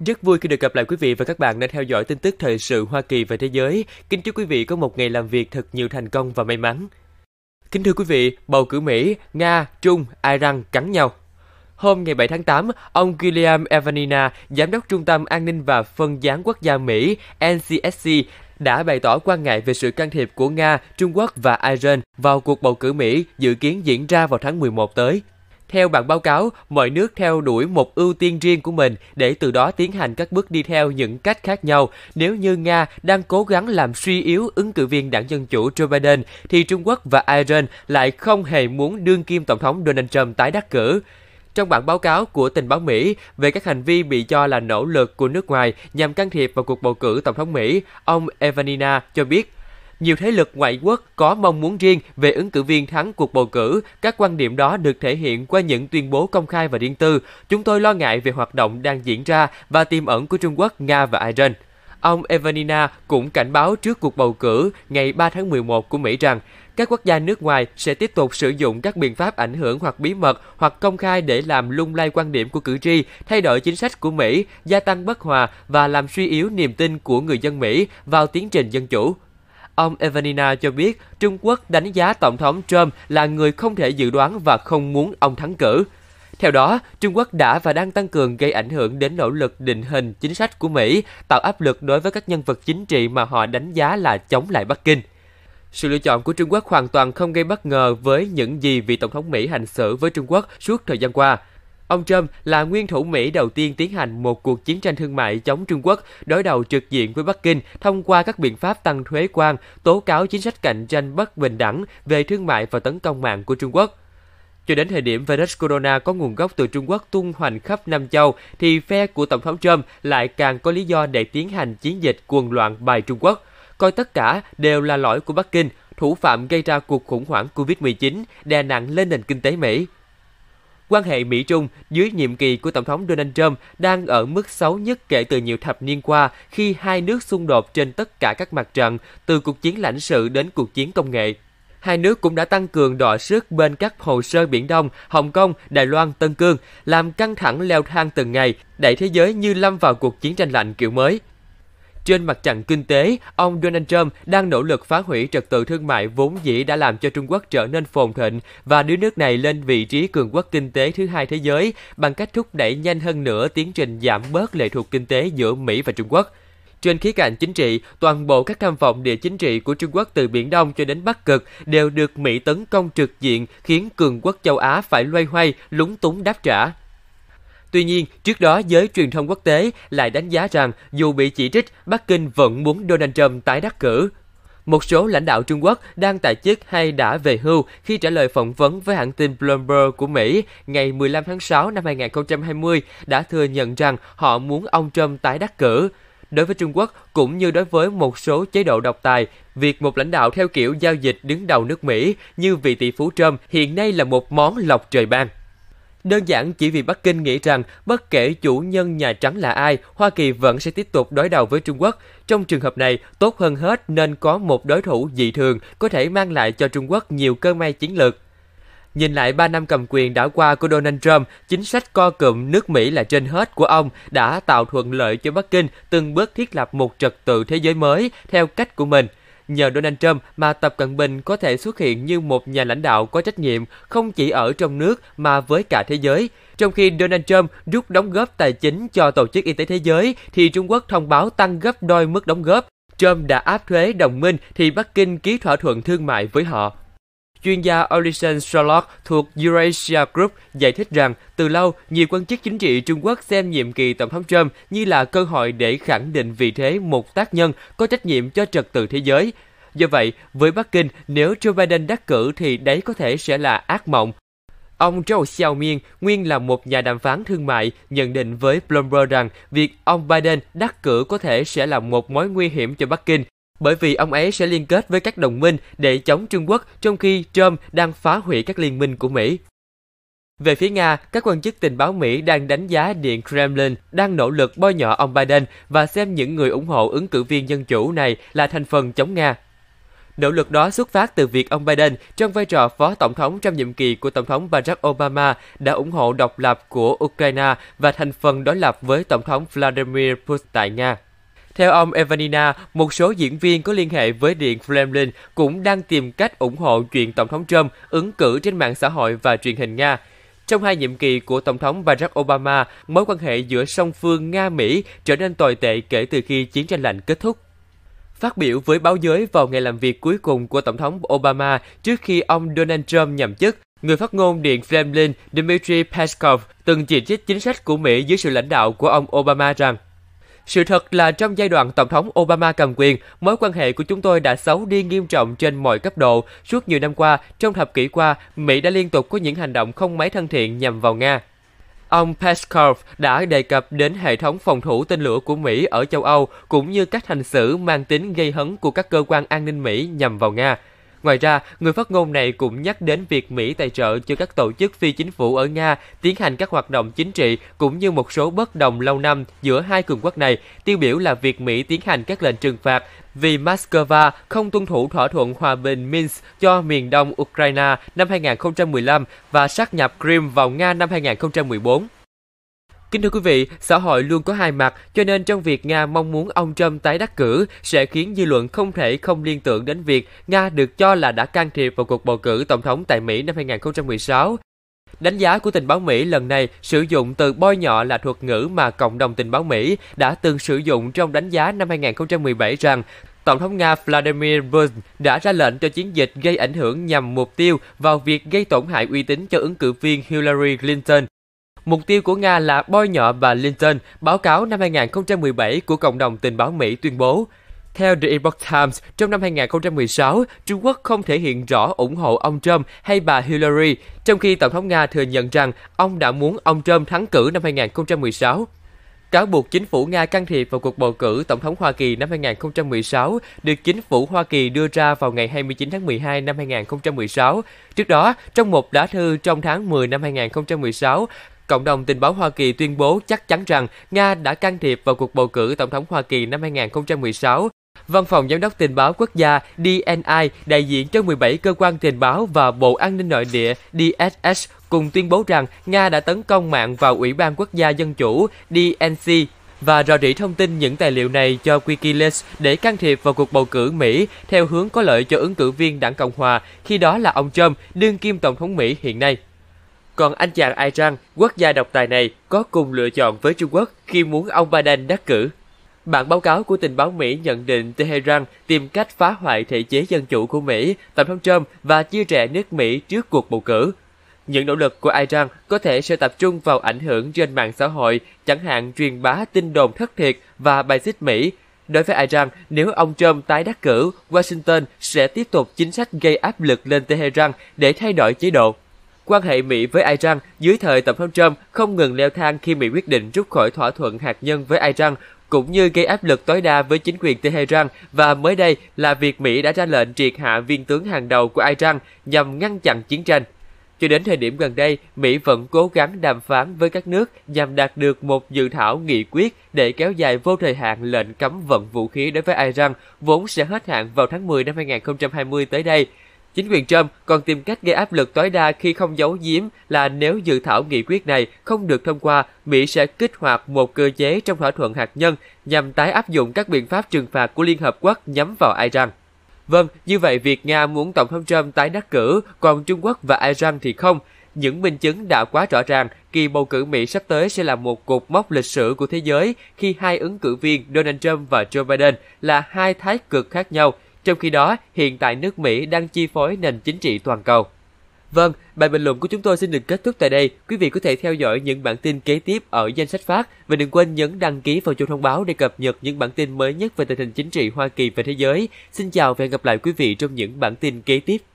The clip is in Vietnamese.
Rất vui khi được gặp lại quý vị và các bạn đang theo dõi tin tức thời sự Hoa Kỳ và thế giới. Kính chúc quý vị có một ngày làm việc thật nhiều thành công và may mắn. Kính thưa quý vị, bầu cử Mỹ, Nga, Trung, Iran cắn nhau. Hôm ngày 7 tháng 8, ông William Evanina, Giám đốc Trung tâm An ninh và Phân gián Quốc gia Mỹ NCSC, đã bày tỏ quan ngại về sự can thiệp của Nga, Trung Quốc và Iran vào cuộc bầu cử Mỹ dự kiến diễn ra vào tháng 11 tới. Theo bản báo cáo, mọi nước theo đuổi một ưu tiên riêng của mình để từ đó tiến hành các bước đi theo những cách khác nhau. Nếu như Nga đang cố gắng làm suy yếu ứng cử viên đảng Dân Chủ Joe Biden, thì Trung Quốc và Iran lại không hề muốn đương kim Tổng thống Donald Trump tái đắc cử. Trong bản báo cáo của tình báo Mỹ về các hành vi bị cho là nỗ lực của nước ngoài nhằm can thiệp vào cuộc bầu cử tổng thống Mỹ, ông Evanina cho biết nhiều thế lực ngoại quốc có mong muốn riêng về ứng cử viên thắng cuộc bầu cử. Các quan điểm đó được thể hiện qua những tuyên bố công khai và riêng tư. Chúng tôi lo ngại về hoạt động đang diễn ra và tiềm ẩn của Trung Quốc, Nga và Iran. Ông Evanina cũng cảnh báo trước cuộc bầu cử ngày 3 tháng 11 của Mỹ rằng các quốc gia nước ngoài sẽ tiếp tục sử dụng các biện pháp ảnh hưởng hoặc bí mật hoặc công khai để làm lung lay quan điểm của cử tri, thay đổi chính sách của Mỹ, gia tăng bất hòa và làm suy yếu niềm tin của người dân Mỹ vào tiến trình dân chủ. Ông Evanina cho biết Trung Quốc đánh giá Tổng thống Trump là người không thể dự đoán và không muốn ông thắng cử. Theo đó, Trung Quốc đã và đang tăng cường gây ảnh hưởng đến nỗ lực định hình chính sách của Mỹ, tạo áp lực đối với các nhân vật chính trị mà họ đánh giá là chống lại Bắc Kinh. Sự lựa chọn của Trung Quốc hoàn toàn không gây bất ngờ với những gì vị Tổng thống Mỹ hành xử với Trung Quốc suốt thời gian qua. Ông Trump là nguyên thủ Mỹ đầu tiên tiến hành một cuộc chiến tranh thương mại chống Trung Quốc, đối đầu trực diện với Bắc Kinh thông qua các biện pháp tăng thuế quan, tố cáo chính sách cạnh tranh bất bình đẳng về thương mại và tấn công mạng của Trung Quốc. Cho đến thời điểm virus corona có nguồn gốc từ Trung Quốc tung hoành khắp Nam châu, thì phe của Tổng thống Trump lại càng có lý do để tiến hành chiến dịch cuồng loạn bài Trung Quốc. Coi tất cả đều là lỗi của Bắc Kinh, thủ phạm gây ra cuộc khủng hoảng COVID-19 đè nặng lên nền kinh tế Mỹ. Quan hệ Mỹ-Trung dưới nhiệm kỳ của Tổng thống Donald Trump đang ở mức xấu nhất kể từ nhiều thập niên qua khi hai nước xung đột trên tất cả các mặt trận, từ cuộc chiến lãnh sự đến cuộc chiến công nghệ. Hai nước cũng đã tăng cường đọ sức bên các hồ sơ Biển Đông, Hồng Kông, Đài Loan, Tân Cương, làm căng thẳng leo thang từng ngày, đẩy thế giới như lâm vào cuộc chiến tranh lạnh kiểu mới. Trên mặt trận kinh tế, ông Donald Trump đang nỗ lực phá hủy trật tự thương mại vốn dĩ đã làm cho Trung Quốc trở nên phồn thịnh và đưa nước này lên vị trí cường quốc kinh tế thứ hai thế giới bằng cách thúc đẩy nhanh hơn nữa tiến trình giảm bớt lệ thuộc kinh tế giữa Mỹ và Trung Quốc. Trên khía cạnh chính trị, toàn bộ các tham vọng địa chính trị của Trung Quốc từ Biển Đông cho đến Bắc Cực đều được Mỹ tấn công trực diện khiến cường quốc châu Á phải loay hoay, lúng túng đáp trả. Tuy nhiên, trước đó giới truyền thông quốc tế lại đánh giá rằng dù bị chỉ trích, Bắc Kinh vẫn muốn Donald Trump tái đắc cử. Một số lãnh đạo Trung Quốc đang tại chức hay đã về hưu khi trả lời phỏng vấn với hãng tin Bloomberg của Mỹ ngày 15 tháng 6 năm 2020 đã thừa nhận rằng họ muốn ông Trump tái đắc cử. Đối với Trung Quốc cũng như đối với một số chế độ độc tài, việc một lãnh đạo theo kiểu giao dịch đứng đầu nước Mỹ như vị tỷ phú Trump hiện nay là một món lọc trời ban. Đơn giản chỉ vì Bắc Kinh nghĩ rằng bất kể chủ nhân Nhà Trắng là ai, Hoa Kỳ vẫn sẽ tiếp tục đối đầu với Trung Quốc. Trong trường hợp này, tốt hơn hết nên có một đối thủ dị thường có thể mang lại cho Trung Quốc nhiều cơ may chiến lược. Nhìn lại 3 năm cầm quyền đã qua của Donald Trump, chính sách co cụm nước Mỹ là trên hết của ông đã tạo thuận lợi cho Bắc Kinh từng bước thiết lập một trật tự thế giới mới theo cách của mình – Nhờ Donald Trump mà Tập Cận Bình có thể xuất hiện như một nhà lãnh đạo có trách nhiệm không chỉ ở trong nước mà với cả thế giới. Trong khi Donald Trump rút đóng góp tài chính cho Tổ chức Y tế Thế giới thì Trung Quốc thông báo tăng gấp đôi mức đóng góp. Trump đã áp thuế đồng minh thì Bắc Kinh ký thỏa thuận thương mại với họ. Chuyên gia Alison Sherlock thuộc Eurasia Group giải thích rằng từ lâu, nhiều quan chức chính trị Trung Quốc xem nhiệm kỳ Tổng thống Trump như là cơ hội để khẳng định vị thế một tác nhân có trách nhiệm cho trật tự thế giới. Do vậy, với Bắc Kinh, nếu Joe Biden đắc cử thì đấy có thể sẽ là ác mộng. Ông Zhou Xiaoming, nguyên là một nhà đàm phán thương mại, nhận định với Bloomberg rằng việc ông Biden đắc cử có thể sẽ là một mối nguy hiểm cho Bắc Kinh bởi vì ông ấy sẽ liên kết với các đồng minh để chống Trung Quốc trong khi Trump đang phá hủy các liên minh của Mỹ. Về phía Nga, các quan chức tình báo Mỹ đang đánh giá Điện Kremlin đang nỗ lực bôi nhọ ông Biden và xem những người ủng hộ ứng cử viên dân chủ này là thành phần chống Nga Nỗ lực đó xuất phát từ việc ông Biden trong vai trò phó tổng thống trong nhiệm kỳ của Tổng thống Barack Obama đã ủng hộ độc lập của Ukraine và thành phần đối lập với Tổng thống Vladimir Putin tại Nga. Theo ông Evanina, một số diễn viên có liên hệ với Điện Kremlin cũng đang tìm cách ủng hộ chuyện Tổng thống Trump ứng cử trên mạng xã hội và truyền hình Nga. Trong hai nhiệm kỳ của Tổng thống Barack Obama, mối quan hệ giữa song phương Nga-Mỹ trở nên tồi tệ kể từ khi chiến tranh lạnh kết thúc. Phát biểu với báo giới vào ngày làm việc cuối cùng của Tổng thống Obama trước khi ông Donald Trump nhậm chức, người phát ngôn Điện Kremlin Dmitry Peskov từng chỉ trích chính sách của Mỹ dưới sự lãnh đạo của ông Obama rằng sự thật là trong giai đoạn Tổng thống Obama cầm quyền, mối quan hệ của chúng tôi đã xấu đi nghiêm trọng trên mọi cấp độ. Suốt nhiều năm qua, trong thập kỷ qua, Mỹ đã liên tục có những hành động không mấy thân thiện nhằm vào Nga. Ông Peskov đã đề cập đến hệ thống phòng thủ tên lửa của Mỹ ở châu Âu cũng như cách hành xử mang tính gây hấn của các cơ quan an ninh Mỹ nhằm vào Nga – Ngoài ra, người phát ngôn này cũng nhắc đến việc Mỹ tài trợ cho các tổ chức phi chính phủ ở Nga tiến hành các hoạt động chính trị cũng như một số bất đồng lâu năm giữa hai cường quốc này, tiêu biểu là việc Mỹ tiến hành các lệnh trừng phạt vì Moscow không tuân thủ thỏa thuận hòa bình Minsk cho miền đông Ukraine năm 2015 và sát nhập Crimea vào Nga năm 2014. Kính thưa quý vị, xã hội luôn có hai mặt, cho nên trong việc Nga mong muốn ông Trump tái đắc cử sẽ khiến dư luận không thể không liên tưởng đến việc Nga được cho là đã can thiệp vào cuộc bầu cử tổng thống tại Mỹ năm 2016. Đánh giá của tình báo Mỹ lần này sử dụng từ bôi nhọ là thuật ngữ mà cộng đồng tình báo Mỹ đã từng sử dụng trong đánh giá năm 2017 rằng Tổng thống Nga Vladimir Putin đã ra lệnh cho chiến dịch gây ảnh hưởng nhằm mục tiêu vào việc gây tổn hại uy tín cho ứng cử viên Hillary Clinton Mục tiêu của Nga là bôi nhọ và Clinton, báo cáo năm 2017 của cộng đồng tình báo Mỹ tuyên bố. Theo The Epoch Times, trong năm 2016, Trung Quốc không thể hiện rõ ủng hộ ông Trump hay bà Hillary, trong khi Tổng thống Nga thừa nhận rằng ông đã muốn ông Trump thắng cử năm 2016. Cáo buộc chính phủ Nga can thiệp vào cuộc bầu cử Tổng thống Hoa Kỳ năm 2016 được chính phủ Hoa Kỳ đưa ra vào ngày 29 tháng 12 năm 2016. Trước đó, trong một lá thư trong tháng 10 năm 2016, Cộng đồng tình báo Hoa Kỳ tuyên bố chắc chắn rằng Nga đã can thiệp vào cuộc bầu cử tổng thống Hoa Kỳ năm 2016. Văn phòng Giám đốc Tình báo Quốc gia DNI đại diện cho 17 cơ quan tình báo và Bộ An ninh Nội địa DSS cùng tuyên bố rằng Nga đã tấn công mạng vào Ủy ban Quốc gia Dân chủ DNC và rò rỉ thông tin những tài liệu này cho Wikileaks để can thiệp vào cuộc bầu cử Mỹ theo hướng có lợi cho ứng cử viên đảng Cộng Hòa, khi đó là ông Trump, đương kim Tổng thống Mỹ hiện nay. Còn anh chàng Iran, quốc gia độc tài này, có cùng lựa chọn với Trung Quốc khi muốn ông Biden đắc cử. Bản báo cáo của tình báo Mỹ nhận định Tehran tìm cách phá hoại thể chế dân chủ của Mỹ, Tổng thống Trump và chia rẽ nước Mỹ trước cuộc bầu cử. Những nỗ lực của Iran có thể sẽ tập trung vào ảnh hưởng trên mạng xã hội, chẳng hạn truyền bá tin đồn thất thiệt và bài xích Mỹ. Đối với Iran, nếu ông Trump tái đắc cử, Washington sẽ tiếp tục chính sách gây áp lực lên Tehran để thay đổi chế độ. Quan hệ Mỹ với Iran dưới thời Tổng thống Trump không ngừng leo thang khi Mỹ quyết định rút khỏi thỏa thuận hạt nhân với Iran cũng như gây áp lực tối đa với chính quyền Tehran và mới đây là việc Mỹ đã ra lệnh triệt hạ viên tướng hàng đầu của Iran nhằm ngăn chặn chiến tranh. Cho đến thời điểm gần đây, Mỹ vẫn cố gắng đàm phán với các nước nhằm đạt được một dự thảo nghị quyết để kéo dài vô thời hạn lệnh cấm vận vũ khí đối với Iran, vốn sẽ hết hạn vào tháng 10 năm 2020 tới đây. Chính quyền Trump còn tìm cách gây áp lực tối đa khi không giấu giếm là nếu dự thảo nghị quyết này không được thông qua, Mỹ sẽ kích hoạt một cơ chế trong thỏa thuận hạt nhân nhằm tái áp dụng các biện pháp trừng phạt của Liên Hợp Quốc nhắm vào Iran. Vâng, như vậy việc Nga muốn Tổng thống Trump tái đắc cử, còn Trung Quốc và Iran thì không. Những minh chứng đã quá rõ ràng, kỳ bầu cử Mỹ sắp tới sẽ là một cột mốc lịch sử của thế giới khi hai ứng cử viên Donald Trump và Joe Biden là hai thái cực khác nhau – trong khi đó, hiện tại nước Mỹ đang chi phối nền chính trị toàn cầu. Vâng, bài bình luận của chúng tôi xin được kết thúc tại đây. Quý vị có thể theo dõi những bản tin kế tiếp ở danh sách phát và đừng quên nhấn đăng ký vào chuông thông báo để cập nhật những bản tin mới nhất về tình hình chính trị Hoa Kỳ và thế giới. Xin chào và hẹn gặp lại quý vị trong những bản tin kế tiếp.